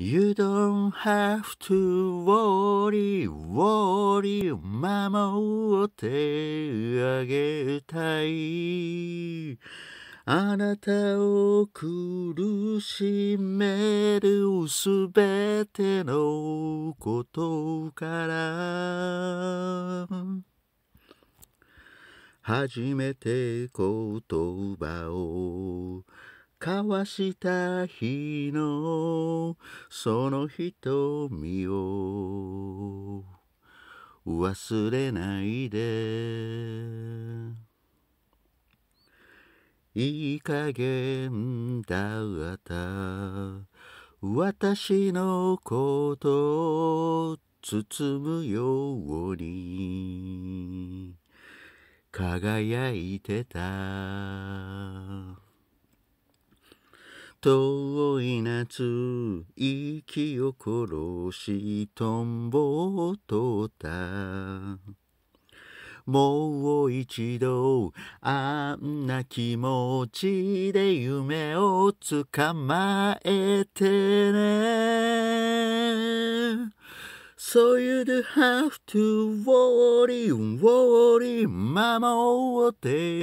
You don't have to worry, worry 守ってあげたいあなたを苦しめるすべてのことから初めて言葉を交わした日のその瞳を忘れないでいい加減だった私のことを包むように輝いてた遠い夏息を殺しトンボを取ったもう一度あんな気持ちで夢をつかまえてね So you do have to worry, worry, 守って